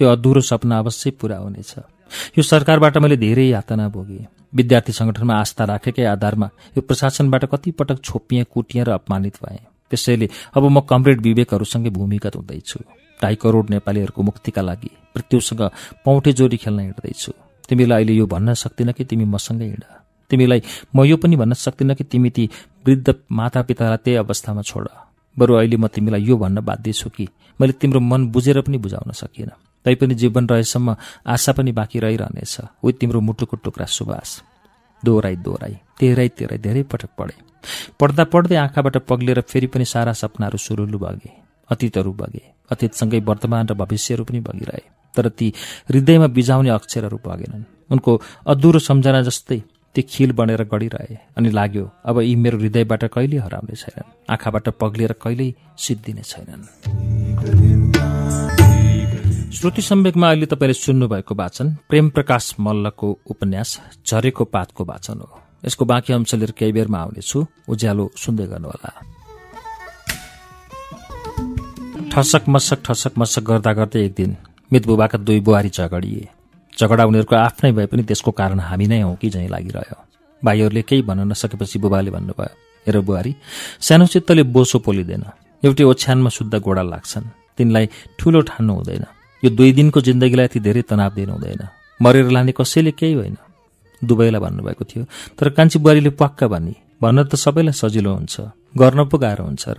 त्यो अधुरो सपना अवश्य पुरा हुनेछ यो सरकारबाट मैले धेरै यातना भोगेँ विद्यार्थी सङ्गठनमा आस्था राखेकै आधारमा यो प्रशासनबाट कतिपटक छोपिएँ कुटिएँ र अपमानित भएँ त्यसैले अब म कमरेड विवेकहरूसँगै भूमिगत हुँदैछु ढाई करोड नेपालीहरूको मुक्तिका लागि मृत्युसँग पौँठे जोरी खेल्न हिँड्दैछु तिमीलाई अहिले यो भन्न सक्दिनँ कि तिमी मसँगै हिँड तिमीलाई म यो पनि भन्न सक्दिनँ कि तिमी ती वृद्ध मातापितालाई त्यही अवस्थामा छोड बरु अहिले म तिमीलाई यो भन्न बाध्य छु कि मैले तिम्रो मन बुझेर पनि बुझाउन सकिनँ तैपनि जीवन रहेसम्म आशा पनि बाँकी रहिरहनेछ उही तिम्रो मुटुको टुक्रा सुबास दोहोराई दोहोराई तेह्रै तेह्रै धेरै पटक पढे पढ्दा पढ्दै आँखाबाट पग्लेर फेरि पनि सारा सपनाहरू सुरुलु बगे अतीतहरू बगे अतीतसँगै वर्तमान र भविष्यहरू पनि बगिरहे तर ती हृदयमा बिजाउने अक्षरहरू बगेनन् उनको अधुरो सम्झना जस्तै ती खिल बनेर गढिरहे अनि लाग्यो अब यी मेरो हृदयबाट कहिल्यै हराउने छैनन् आँखाबाट पग्लिएर कहिल्यै सिद्धिने छैनन् श्रुति सम्वेकमा अहिले तपाईँले सुन्नुभएको वाचन प्रेम प्रकाश मल्लको उपन्यास झरेको पातको वाचन हो यसको बाँकी अंश लिएर केही बेरमा आउनेछु उज्यालो सुन्दै गर्नुहोला ठसक मसक ठसक मसक गर्दा गर्दै एक दिन मितबुबाका दुई बुहारी झगडिए झगडा उनीहरूको आफ्नै भए पनि त्यसको कारण हामी नै हौ कि झैँ लागिरह्यो भाइहरूले केही भन्न नसकेपछि बुबाले भन्नुभयो हेर बुहारी सानो चित्तले बोसो पोलिँदैन एउटै ओछ्यानमा शुद्ध गोडा लाग्छन् तिनलाई ठुलो ठान्नु हुँदैन यो दुई दिनको जिन्दगीलाई यति धेरै तनाव दिनु हुँदैन मरेर लाने कसैले केही होइन दुवैलाई भन्नुभएको थियो तर कान्छी बुहारीले पक्का भनी भन्न त सबैलाई सजिलो हुन्छ गर्न पो गाह्रो हुन्छ र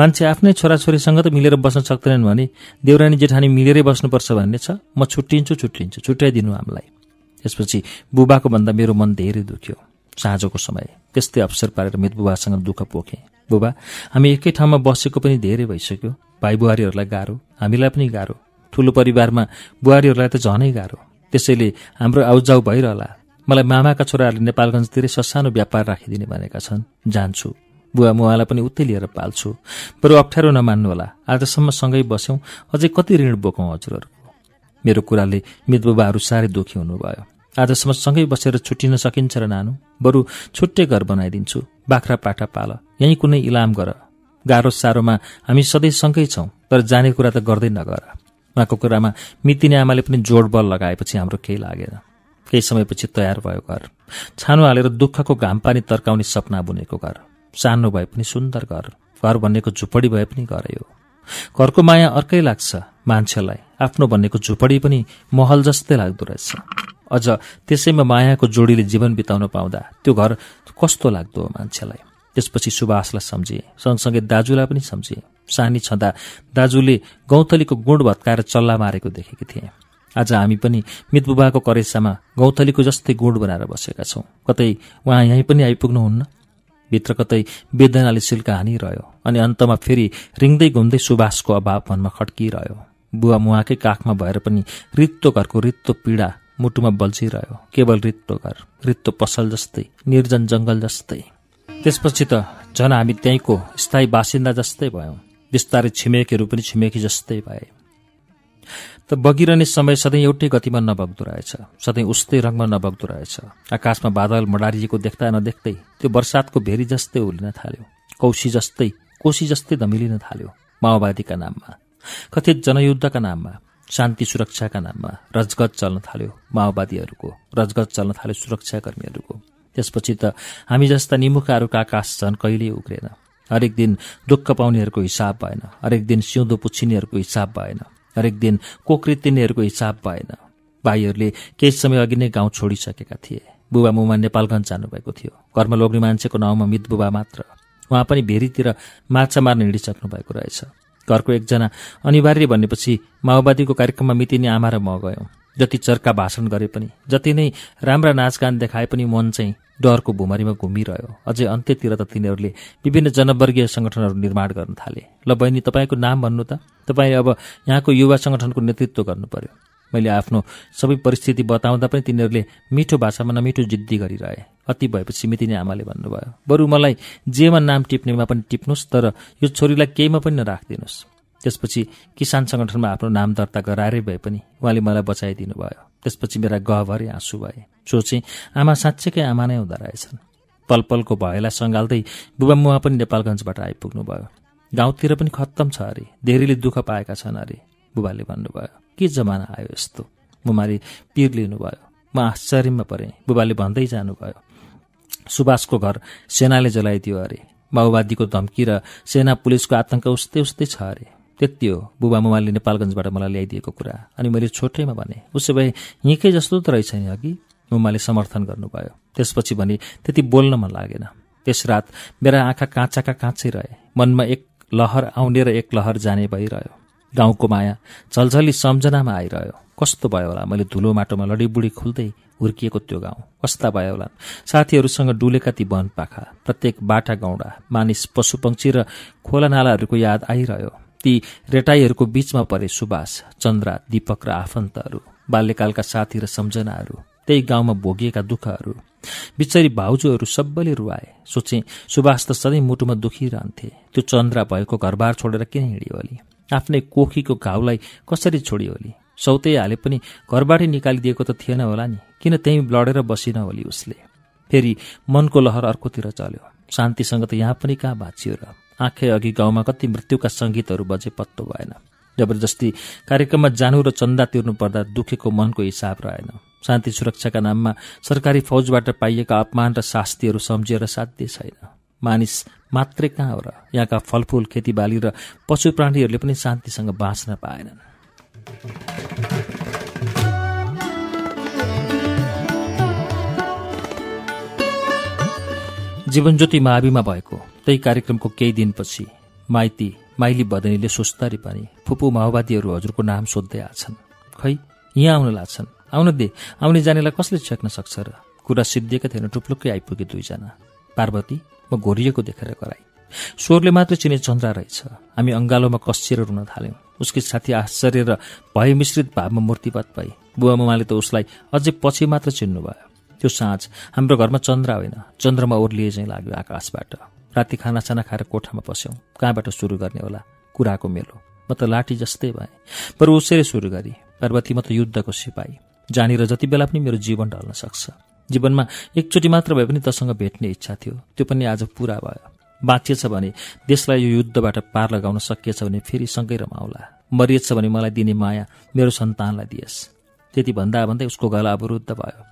मान्छे आफ्नै छोराछोरीसँग त मिलेर बस्न सक्दैनन् भने देवरानी जेठानी मिलेरै बस्नुपर्छ भन्ने छ म छुट्टिन्छु छुट्टिन्छु छुट्याइदिनु हामीलाई त्यसपछि बुबाको भन्दा मेरो मन धेरै दुख्यो साँझको समय त्यस्तै अवसर पारेर बुबासँग दुःख पोखेँ बुबा हामी एकै ठाउँमा बसेको पनि धेरै भइसक्यो भाइ बुहारीहरूलाई गाह्रो हामीलाई पनि गाह्रो ठुलो परिवारमा बुहारीहरूलाई त झनै गाह्रो त्यसैले हाम्रो आउजाउ भइरहला मलाई मामाका छोराहरूले नेपालगञ्जतिरै ससानो व्यापार राखिदिने भनेका छन् जान्छु बुवा मुवालाई पनि उतै लिएर पाल्छु बरु अप्ठ्यारो नमान्नुहोला आजसम्म सँगै बस्यौँ अझै कति ऋण बोकौँ हजुरहरूको मेरो कुराले मितबुबाहरू साह्रै दुःखी हुनुभयो आजसम्म सँगै बसेर छुट्टिन सकिन्छ र नानु बरु छुट्टै घर बनाइदिन्छु बाख्रा पाठा पाल यहीँ कुनै इलाम गर गाह्रो साह्रोमा हामी सधैँ सँगै छौँ तर जाने कुरा त गर्दै नगर उहाँको कुरामा मितिनी आमाले पनि जोड बल लगाएपछि हाम्रो केही लागेन केही समयपछि तयार भयो घर छानो हालेर दुःखको घाम पानी तर्काउने सपना बुनेको घर सानो भए पनि सुन्दर घर घर भनेको झुपडी भए पनि घरै हो घरको माया अर्कै लाग्छ मान्छेलाई आफ्नो भनेको झुपडी पनि महल जस्तै लाग्दो रहेछ अझ त्यसैमा मायाको जोडीले जीवन बिताउन पाउँदा त्यो घर कस्तो लाग्दो हो मान्छेलाई त्यसपछि सुभाषलाई सम्झे सँगसँगै दाजुलाई पनि सम्झे सानी छँदा दाजुले गौँथलीको गुण भत्काएर चल्ला मारेको देखेकी थिए आज हामी पनि मितबुबाको करेसामा गौँथलीको जस्तै गुण बनाएर बसेका छौँ कतै उहाँ यहीँ पनि आइपुग्नुहुन्न भित्र कतै वेदनाले सिल्का हानिरह्यो अनि अन्तमा फेरि रिङ्दै घुम्दै सुबासको अभाव मनमा खड्किरह्यो बुवा मुहाकै काखमा भएर पनि रित्तो घरको रित्तो पीडा मुटुमा बल्झिरह्यो केवल रित्तो घर रित्तो पसल जस्तै निर्जन जङ्गल जस्तै त्यसपछि त झन हामी त्यहीँको स्थायी बासिन्दा जस्तै भयौँ बिस्तारै छिमेकीहरू पनि छिमेकी जस्तै भए त बगिरहने समय सधैँ एउटै गतिमा नबग्दो रहेछ सधैँ उस्तै रङमा नबग्दो रहेछ आकाशमा बादल मडारिएको देख्दा नदेख्दै त्यो बर्सातको भेरी जस्तै उर्लिन थाल्यो कौशी जस्तै कोशी जस्तै धमिलिन थाल्यो माओवादीका नाममा कथित जनयुद्धका नाममा शान्ति सुरक्षाका नाममा रजगत चल्न थाल्यो माओवादीहरूको रजगत चल्न थाल्यो सुरक्षाकर्मीहरूको त्यसपछि त हामी जस्ता निमुखाहरूको आकाश झन् कहिल्यै उग्रेन हरेक दिन दुःख पाउनेहरूको हिसाब भएन हरेक दिन सिउँदो पुछिनेहरूको हिसाब भएन हरेक दिन कोक्रित तिनीहरूको हिसाब भएन भाइहरूले केही समय अघि नै गाउँ छोडिसकेका थिए बुबा मुमा नेपालगञ्ज जानुभएको थियो घरमा लोग्ने मान्छेको नाउँमा मित बुबा मात्र उहाँ पनि भेरीतिर माछा मार्न हिँडिसक्नु भएको रहेछ घरको एकजना अनिवार्य भनेपछि माओवादीको कार्यक्रममा मितिनी आमा र म गयौँ जति चर्का भाषण गरे पनि जति नै राम्रा नाचगान देखाए पनि मन चाहिँ डरको भुमरीमा घुमिरह्यो अझै अन्त्यतिर त तिनीहरूले विभिन्न जनवर्गीय सङ्गठनहरू निर्माण गर्न थाले ल बहिनी तपाईँको नाम भन्नु त तपाईँ अब यहाँको युवा सङ्गठनको नेतृत्व गर्नु पर्यो मैले आफ्नो सबै परिस्थिति बताउँदा पनि तिनीहरूले मिठो भाषामा नमिठो जिद्दी गरिरहे अति भएपछि मिति नै आमाले भन्नुभयो बरु मलाई जेमा नाम टिप्नेमा पनि टिप्नुहोस् तर यो छोरीलाई केहीमा पनि नराखिदिनुहोस् त्यसपछि किसान सङ्गठनमा आफ्नो नाम दर्ता गराएरै भए पनि उहाँले मलाई बचाइदिनु भयो त्यसपछि मेरा गहभरि आँसु भए सोचेँ आमा साँच्चैकै आमा नै हुँदो रहेछन् पल पलको भयलाई सङ्घाल्दै बुबा मुवा पनि नेपालगञ्जबाट आइपुग्नु भयो गाउँतिर पनि खत्तम छ अरे धेरैले दुःख पाएका छन् अरे बुबाले भन्नुभयो के जमाना आयो यस्तो मुमाले पिर लिनुभयो म आश्चर्यमा परेँ बुबाले भन्दै जानुभयो सुभाषको घर सेनाले जलाइदियो अरे माओवादीको धम्की र सेना पुलिसको आतंक उस्तै उस्तै छ अरे त्यति हो बुबा मुमाले नेपालगञ्जबाट मलाई ल्याइदिएको कुरा अनि मैले छोटैमा भने उसो भए यहीँकै जस्तो त रहेछ नि अघि मुमाले समर्थन गर्नुभयो त्यसपछि भने त्यति बोल्न मन लागेन त्यस रात मेरा आँखा काँचाका काँचै रहे मनमा एक लहर आउने र एक लहर जाने भइरह्यो गाउँको माया झलझली सम्झनामा आइरह्यो कस्तो भयो होला मैले धुलो माटोमा लडीबुडी खुल्दै हुर्किएको त्यो गाउँ कस्ता भयो होला साथीहरूसँग डुलेका ती वनपाखा प्रत्येक बाटा गौँडा मानिस पशुपक्षी र खोलानालाहरूको याद आइरह्यो ती रेटाईहरूको बीचमा परे सुबास चन्द्रा दीपक र आफन्तहरू बाल्यकालका साथी र सम्झनाहरू त्यही गाउँमा भोगिएका दुःखहरू बिचरी भाउजूहरू सबैले रुवाए सोचे सुबास त सधैँ मुटुमा दुखिरहन्थे त्यो चन्द्रा भएको घरबार छोडेर किन हिँड्यो होली आफ्नै कोखीको घाउलाई कसरी छोडियो होली सौतै हाले पनि घरबाटै निकालिदिएको त थिएन होला नि किन त्यहीँ लडेर बसिन होली उसले फेरि मनको लहर अर्कोतिर चल्यो शान्तिसँग त यहाँ पनि कहाँ भाँचियो र आँखै अघि गाउँमा कति मृत्युका सङ्गीतहरू बजे पत्तो भएन जबरजस्ती कार्यक्रममा जानु र चन्दा तिर्नु पर्दा दुखेको मनको हिसाब रहेन शान्ति सुरक्षाका नाममा सरकारी फौजबाट पाइएका अपमान र शास्तिहरू सम्झिएर साध्य छैन मानिस मात्रै कहाँ हो र यहाँका फलफुल खेतीबाली र पशु प्राणीहरूले पनि शान्तिसँग बाँच्न पाएनन् जीवनज्योति माविमा भएको त्यही कार्यक्रमको केही दिनपछि माइती माइली बदनीले सुस्तरी पनि फुपू माओवादीहरू हजुरको नाम सोध्दै आछन् खै यहाँ आउन लाग्छन् आउन दे आउने जानेलाई कसले छेक्न सक्छ र कुरा सिद्धिएका थिएन टुप्लुक्कै आइपुगे दुईजना पार्वती म घोरिएको देखेर कराई स्वरले मात्र चिने चन्द्रा रहेछ हामी अङ्गालोमा कसिएर रुन थाल्यौँ उसकी साथी आश्चर्य र भय मिश्रित भावमा मूर्तिपात पाए बुवा मामाले त उसलाई अझै पछि मात्र चिन्नुभयो त्यो साँझ हाम्रो घरमा चन्द्रा होइन चन्द्रमा ओर्लिए चाहिँ लाग्यो आकाशबाट राति खानासाना खाएर कोठामा पस्यौँ कहाँबाट सुरु गर्ने होला कुराको मेलो म त लाठी जस्तै भएँ बरु उसैले सुरु गरेँ पार्वती म त युद्धको सिपाही जानेर जति बेला पनि मेरो जीवन ढल्न सक्छ जीवनमा एकचोटि मात्र भए पनि तसँग भेट्ने इच्छा थियो त्यो पनि आज पुरा भयो बाँचिएछ भने देशलाई यो युद्धबाट पार लगाउन सकिएछ भने फेरि सँगै रमाउला मरिएछ भने मलाई दिने माया मेरो सन्तानलाई दिएस् त्यति भन्दा भन्दै उसको गला अवरुद्ध भयो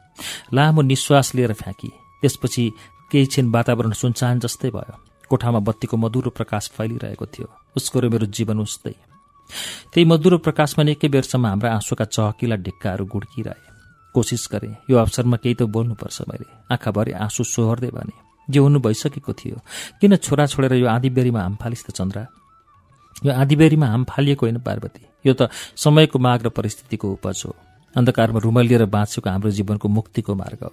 लामो निश्वास लिएर फ्याँकी त्यसपछि केही क्षण वातावरण सुनसान जस्तै भयो कोठामा बत्तीको मधुरो प्रकाश फैलिरहेको थियो उसको र मेरो जीवन उस्तै त्यही मधुरो प्रकाशमा नै बेरसम्म हाम्रा आँसुका चहकिला ढिक्काहरू गुड्किरहे कोसिस गरेँ यो अवसरमा केही त बोल्नुपर्छ मैले आँखाभरि आँसु सोहोर्दै भने जे हुनु भइसकेको थियो किन छोरा छोडेर यो आँधीबेरीमा हाम फालिस् त चन्द्रा यो आँधीबेरीमा हाम फालिएको होइन पार्वती यो त समयको माग र परिस्थितिको उपज हो अन्धकारमा रुमलिएर बाँचेको हाम्रो जीवनको मुक्तिको मार्ग हो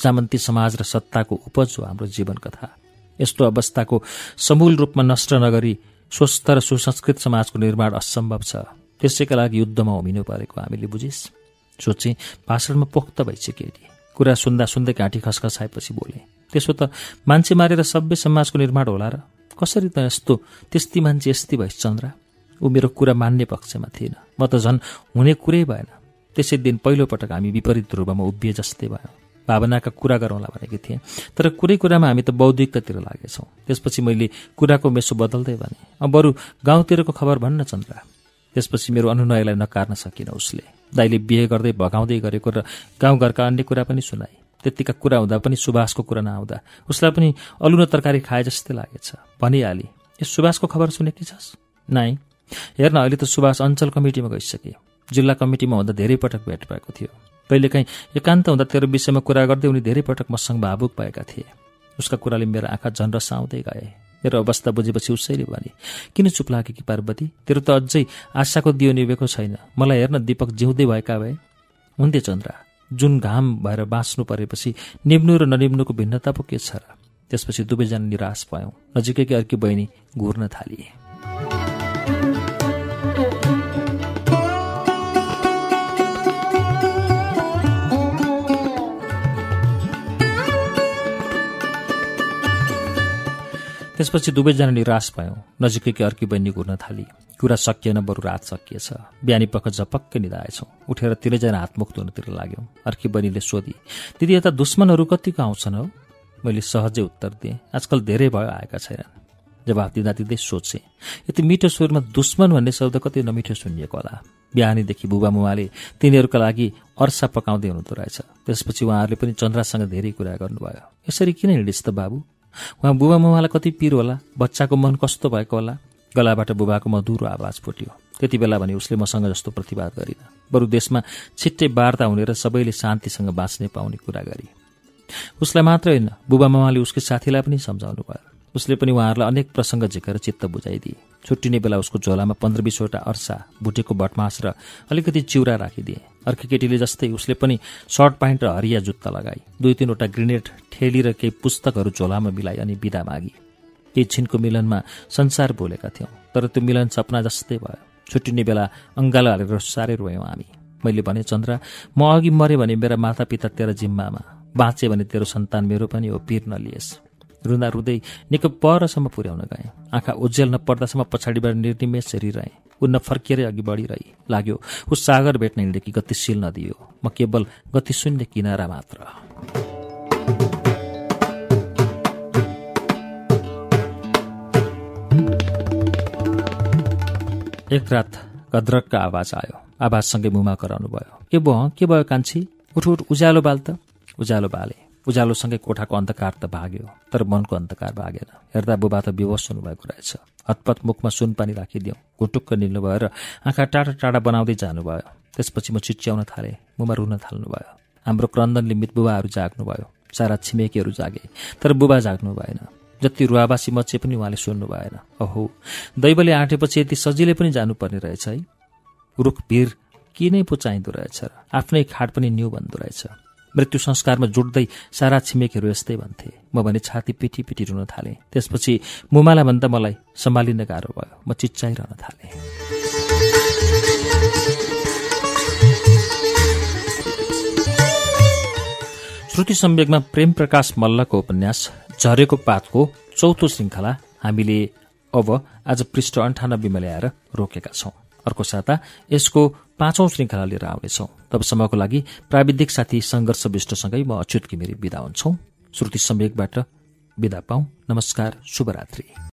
सामन्ती समाज र सत्ताको उपज हो हाम्रो जीवन कथा यस्तो अवस्थाको समूल रूपमा नष्ट नगरी स्वस्थ र सुसंस्कृत समाजको निर्माण असम्भव छ त्यसैका लागि युद्धमा उमिनु परेको हामीले बुझिस् सोचे भाषणमा पोख्त अरे कुरा सुन्दा सुन्दै घाँटी खसखसाएपछि बोले त्यसो त मान्छे मारेर सभ्य समाजको निर्माण होला र कसरी त यस्तो त्यस्ती मान्छे यस्ती भइस् चन्द्रा ऊ मेरो कुरा मान्ने पक्षमा थिएन म त झन् हुने कुरै भएन त्यसै दिन पहिलोपटक हामी विपरीत ध्रुवमा उभिए जस्तै भयो भावनाका कुरा गरौँला भनेकी थिएँ तर कुरै कुरामा हामी त बौद्धिकतातिर लागेछौँ त्यसपछि मैले कुराको मेसो बदल्दै भने अब बरु गाउँतिरको खबर भन्न चन्द्रा त्यसपछि मेरो अनुनयलाई नकार्न सकिनँ उसले दाइले बिहे गर्दै भगाउँदै गरेको र गाउँघरका अन्य कुरा पनि सुनाए त्यत्तिका कुरा हुँदा पनि सुभाषको कुरा नआउँदा उसलाई पनि अलुनो तरकारी खाए जस्तै लागेछ भनिहाले ए सुभाषको खबर सुनेकी छस् नाइ हेर्न अहिले त सुभाष अञ्चल कमिटीमा गइसके जिल्ला कमिटीमा हुँदा धेरै पटक भेट भएको थियो कहिलेकाहीँ एकान्त हुँदा तेरो विषयमा कुरा गर्दै उनी धेरै पटक मसँग भावुक भएका थिए उसका कुराले मेरो आँखा रसाउँदै गए मेरो अवस्था बुझेपछि उसैले भने किन चुप लाग्यो कि पार्वती तेरो त अझै आशाको दियो निभेको छैन मलाई हेर्न दिपक जिउँदै भएका भए हुन्थे चन्द्रा जुन घाम भएर बाँच्नु परेपछि निम्नु र ननिम्नुको भिन्नता पो के छ र त्यसपछि दुवैजना निराश भयौँ नजिकैकी अर्की बहिनी घुर्न थालिए त्यसपछि दुवैजना रास भयौँ नजिकैकै अर्की बहिनी घुर्न थाली कुरा सकिएन बरु रात सकिएछ बिहानी पख झपक्कै निधाएछौँ उठेर तिनैजना हातमुख धुनतिर लाग्यौँ अर्की बहिनीले सोधी दिदी यता दुश्मनहरू कतिको आउँछन् हौ मैले सहजै उत्तर दिएँ आजकल धेरै भयो आएका छैनन् जवाफ दिँदा दिँदै सोचेँ यति मिठो स्वरमा दुश्मन भन्ने शब्द कति नमिठो सुनिएको होला बिहानीदेखि मुवाले तिनीहरूका लागि अर्सा पकाउँदै हुनुहुँदो रहेछ त्यसपछि उहाँहरूले पनि चन्द्रासँग धेरै कुरा गर्नुभयो यसरी किन हिँडिस् त बाबु उहाँ बुबा कति पिर होला बच्चाको मन कस्तो भएको होला गलाबाट बुबाको मधुरो आवाज फुट्यो त्यति बेला भने उसले मसँग जस्तो प्रतिवाद गरिन बरु देशमा छिट्टै वार्ता हुने र सबैले शान्तिसँग बाँच्ने पाउने कुरा गरे उसलाई मात्र होइन बुबा मामाले उसको साथीलाई पनि सम्झाउनु भयो उसले पनि उहाँहरूलाई अनेक प्रसङ्ग झिकेर चित्त बुझाइदिए छुट्टिने बेला उसको झोलामा पन्ध्र बिसवटा अर्सा भुटेको भटमास र अलिकति चिउरा राखिदिए अर्की केटीले जस्तै उसले पनि सर्ट प्यान्ट र हरिया जुत्ता लगाई दुई तिनवटा ग्रेनेड ठेली र केही पुस्तकहरू झोलामा मिलाए अनि बिदा मागे केही छिनको मिलनमा संसार बोलेका थियौँ तर त्यो मिलन सपना जस्तै भयो छुट्टिने बेला अङ्गालो हालेर साह्रै रोयौँ हामी मैले भने चन्द्र म अघि मरेँ भने मेरा मातापिता तेरो जिम्मामा बाँचे भने तेरो सन्तान मेरो पनि हो पिर नलिएस रुँदा रुँदै निकै परसम्म पुर्याउन गएँ आँखा उज्जेल नपर्दासम्म पछाडिबाट निर्निमेष हेरिरहेँ ऊ नफर्किएरै अघि बढिरहे लाग्यो ऊ सागर भेट्न हिँडेकी गतिशील नदी हो म केवल गति शून्य किनारा मात्र एक रात गद्रकका आवाज आयो आवाजसँगै मुमा कराउनु भयो के भयो के भयो कान्छी उठ उठ उज्यालो बाल त उज्यालो बाले उज्यालोसँगै कोठाको अन्धकार त भाग्यो तर मनको अन्धकार भागेन हेर्दा बुबा त विवश हुनुभएको रहेछ हतपत मुखमा सुनपानी राखिदिउँ घुटुक्क निल्नु र आँखा टाढा टाढा बनाउँदै जानुभयो त्यसपछि म चिच्याउन थालेँ मुमा रुन थाल्नुभयो हाम्रो क्रन्दन लिम्बित बुबाहरू जाग्नुभयो सारा छिमेकीहरू जागे तर बुबा जाग्नु भएन जति रुवावासी मचे पनि उहाँले सुन्नु भएन अहो दैवले आँटेपछि यति सजिलै पनि जानुपर्ने रहेछ है रुख भिर किनै रहेछ र आफ्नै खाट पनि न्यू भन्दो रहेछ मृत्यु संस्कारमा जुट्दै सारा छिमेकीहरू यस्तै भन्थे म भने छाती पिठी पिठी रुन थालेँ त्यसपछि मुमाला भन्दा मलाई सम्हालिन गाह्रो भयो म चिच्चाइरहन थालेँ श्रुति सम्वेकमा प्रेम प्रकाश मल्लको उपन्यास झरेको पातको चौथो श्रृङ्खला हामीले अब आज पृष्ठ अन्ठानब्बेमा ल्याएर रोकेका छौं अर्को साता यसको पाँचौं श्रृङ्खला लिएर आउनेछौ तबसम्मको लागि प्राविधिक साथी संघर्ष विष्टसँगै म अच्युत घिमिरी विदा हुन्छौ श्रुति सम्वेकबाट विदा पाऊ नमस्कार शुभरात्री